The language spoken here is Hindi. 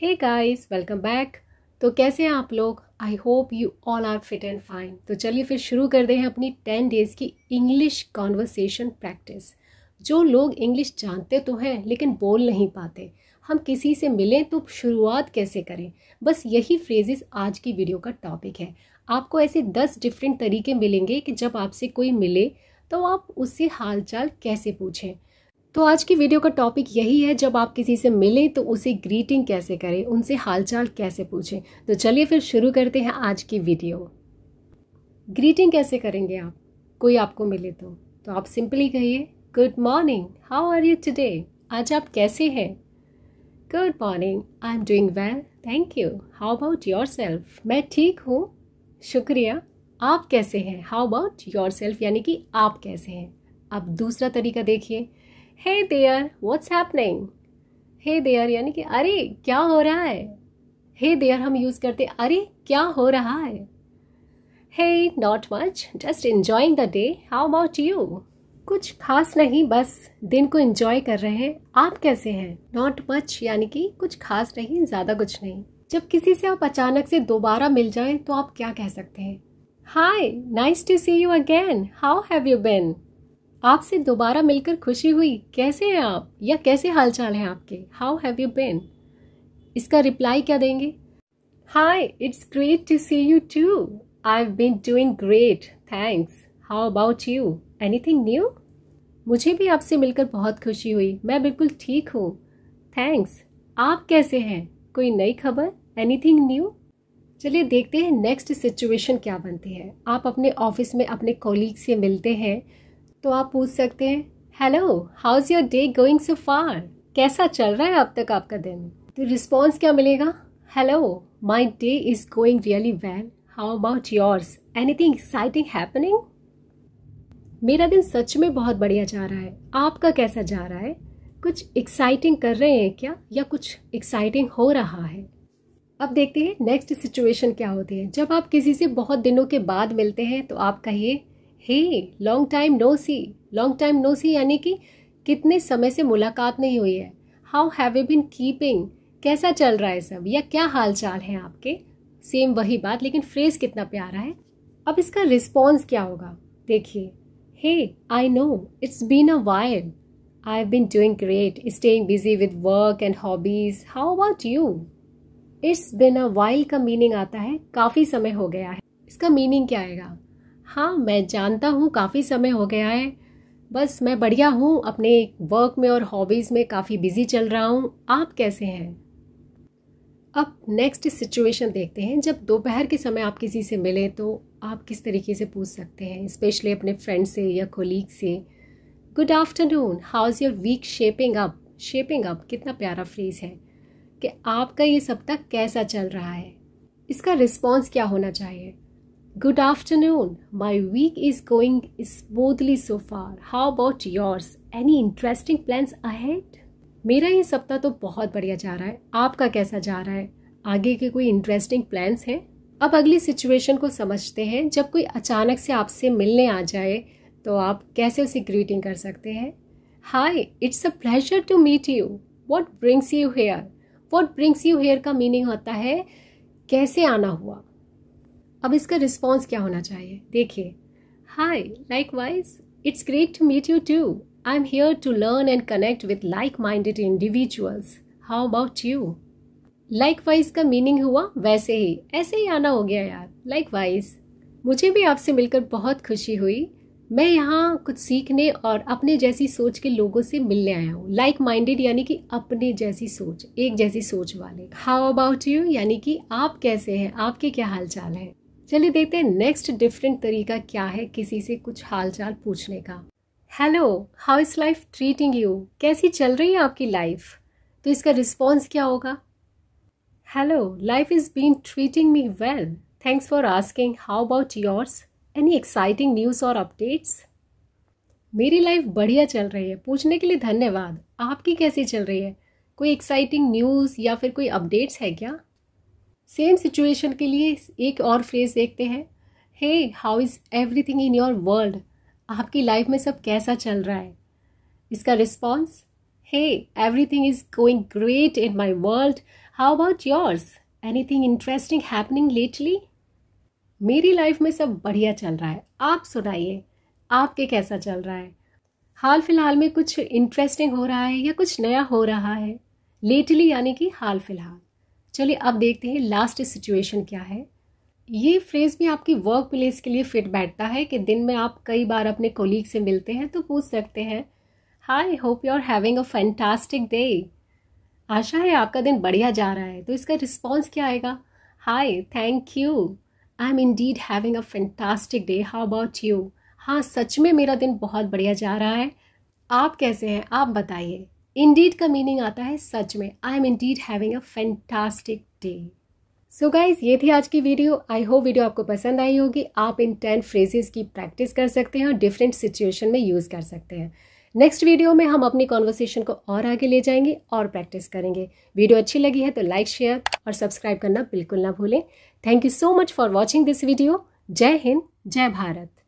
हे गाइस वेलकम बैक तो कैसे हैं आप लोग I hope you all are fit and fine तो चलिए फिर शुरू कर दें अपनी टेन डेज़ की इंग्लिश कॉन्वर्सेशन प्रैक्टिस जो लोग इंग्लिश जानते तो हैं लेकिन बोल नहीं पाते हम किसी से मिलें तो शुरुआत कैसे करें बस यही फ्रेजेस आज की वीडियो का टॉपिक है आपको ऐसे दस डिफरेंट तरीके मिलेंगे कि जब आपसे कोई मिले तो आप उससे हालचाल कैसे पूछें तो आज की वीडियो का टॉपिक यही है जब आप किसी से मिलें तो उसे ग्रीटिंग कैसे करें उनसे हालचाल कैसे पूछें तो चलिए फिर शुरू करते हैं आज की वीडियो ग्रीटिंग कैसे करेंगे आप कोई आपको मिले तो तो आप सिंपली कहिए good morning how are you today आज आप कैसे हैं good morning I am doing well thank you how about yourself मैं ठीक हूँ शुक्रिया आप कैसे हैं हाउ अबाउट योर सेल्फ यानी कि आप कैसे हैं अब दूसरा तरीका देखिए hey there what's happening hey there यानी कि अरे क्या हो रहा है हे देयर हम यूज़ करते अरे क्या हो रहा है hey not much just enjoying the day how about you कुछ खास नहीं बस दिन को इंजॉय कर रहे हैं आप कैसे हैं नॉट मच यानी कि कुछ खास नहीं ज़्यादा कुछ नहीं जब किसी से आप अचानक से दोबारा मिल जाए तो आप क्या कह सकते हैं hi nice to see you again how have you been आपसे दोबारा मिलकर खुशी हुई कैसे हैं आप या कैसे हालचाल हैं आपके हाउ हैव यू बीन इसका रिप्लाई क्या देंगे hi it's great to see you too I have been doing great thanks how about you anything new मुझे भी आपसे मिलकर बहुत खुशी हुई मैं बिल्कुल ठीक हूँ थैंक्स आप कैसे हैं कोई नई खबर एनीथिंग न्यू चलिए देखते हैं नेक्स्ट सिचुएशन क्या बनती है आप अपने ऑफिस में अपने कॉलीग से मिलते हैं तो आप पूछ सकते हैं hello how is your day going so far कैसा चल रहा है अब तक आपका दिन तो रिस्पॉन्स क्या मिलेगा hello my day is going really well how about yours anything exciting happening मेरा दिन सच में बहुत बढ़िया जा रहा है आपका कैसा जा रहा है कुछ एक्साइटिंग कर रहे हैं क्या या कुछ एक्साइटिंग हो रहा है अब देखते हैं नेक्स्ट सिचुएशन क्या होती है जब आप किसी से बहुत दिनों के बाद मिलते हैं तो आप कहिए hey long time no see long time no see यानी कि कितने समय से मुलाकात नहीं हुई है how have you been keeping कैसा चल रहा है सब या क्या हाल चाल है आपके सेम वही बात लेकिन फ्रेज कितना प्यारा है अब इसका रिस्पॉन्स क्या होगा देखिए hey I know it's been a while I have been doing great staying busy with work and hobbies how about you it's been a while का मीनिंग आता है काफ़ी समय हो गया है इसका मीनिंग क्या आएगा हाँ मैं जानता हूँ काफ़ी समय हो गया है बस मैं बढ़िया हूँ अपने वर्क में और हॉबीज़ में काफ़ी बिजी चल रहा हूँ आप कैसे हैं अब नेक्स्ट सिचुएशन देखते हैं जब दोपहर के समय आप किसी से मिलें तो आप किस तरीके से पूछ सकते हैं स्पेशली अपने फ्रेंड से या कोलीग से good afternoon how is your week shaping up shaping up कितना प्यारा फ्रेज है कि आपका ये सप्ताह कैसा चल रहा है इसका रिस्पॉन्स क्या होना चाहिए Good afternoon. My week is going smoothly so far. How about yours? Any interesting plans ahead? मेरा ये सप्ताह तो बहुत बढ़िया जा रहा है आपका कैसा जा रहा है आगे के कोई इंटरेस्टिंग प्लान्स हैं अब अगली सिचुएशन को समझते हैं जब कोई अचानक से आपसे मिलने आ जाए तो आप कैसे उसे ग्रीटिंग कर सकते हैं hi it's a pleasure to meet you what brings you here what brings you here का मीनिंग होता है कैसे आना हुआ अब इसका रिस्पॉन्स क्या होना चाहिए देखिए hi likewise it's great to meet you too I am here to learn and connect with like minded individuals how about you likewise का मीनिंग हुआ वैसे ही ऐसे ही आना हो गया यार लाइक वाइज मुझे भी आपसे मिलकर बहुत खुशी हुई मैं यहाँ कुछ सीखने और अपने जैसी सोच के लोगों से मिलने आया हूँ लाइक माइंडेड यानी कि अपने जैसी सोच एक जैसी सोच वाले हाउ अबाउट यू यानी कि आप कैसे हैं आपके क्या हाल चाल हैं चलिए देखते हैं नेक्स्ट डिफरेंट तरीका क्या है किसी से कुछ हालचाल पूछने का hello how is life treating you कैसी चल रही है आपकी लाइफ तो इसका रिस्पॉन्स क्या होगा hello life is been treating me well thanks for asking how about yours any exciting news और अपडेट्स मेरी लाइफ बढ़िया चल रही है पूछने के लिए धन्यवाद आपकी कैसी चल रही है कोई एक्साइटिंग न्यूज़ या फिर कोई अपडेट्स है क्या सेम सिचुएशन के लिए एक और फ्रेज देखते हैं hey how is everything in your world आपकी लाइफ में सब कैसा चल रहा है इसका response hey everything is going great in my world how about yours anything interesting happening lately मेरी लाइफ में सब बढ़िया चल रहा है आप सुनाइए आपके कैसा चल रहा है हाल फिलहाल में कुछ इंटरेस्टिंग हो रहा है या कुछ नया हो रहा है लेटली यानी कि हाल फिलहाल चलिए अब देखते हैं लास्ट सिचुएशन क्या है ये फ्रेज भी आपकी वर्क प्लेस के लिए फिट बैठता है कि दिन में आप कई बार अपने कोलीग से मिलते हैं तो पूछ सकते हैं hi hope you are having a fantastic day आशा है आपका दिन बढ़िया जा रहा है तो इसका रिस्पॉन्स क्या आएगा hi thank you I am indeed having a fantastic day how about you हाँ सच में मेरा दिन बहुत बढ़िया जा रहा है आप कैसे हैं आप बताइए इंडीड का मीनिंग आता है सच में I am indeed having a fantastic day so guys ये थी आज की वीडियो आई होप वीडियो आपको पसंद आई होगी आप इन टेन फ्रेजेस की प्रैक्टिस कर सकते हैं और डिफरेंट सिचुएशन में यूज़ कर सकते हैं नेक्स्ट वीडियो में हम अपनी कॉन्वर्सेशन को और आगे ले जाएंगे और प्रैक्टिस करेंगे वीडियो अच्छी लगी है तो लाइक शेयर और सब्सक्राइब करना बिल्कुल ना भूलें thank you so much for watching this video जय हिंद जय भारत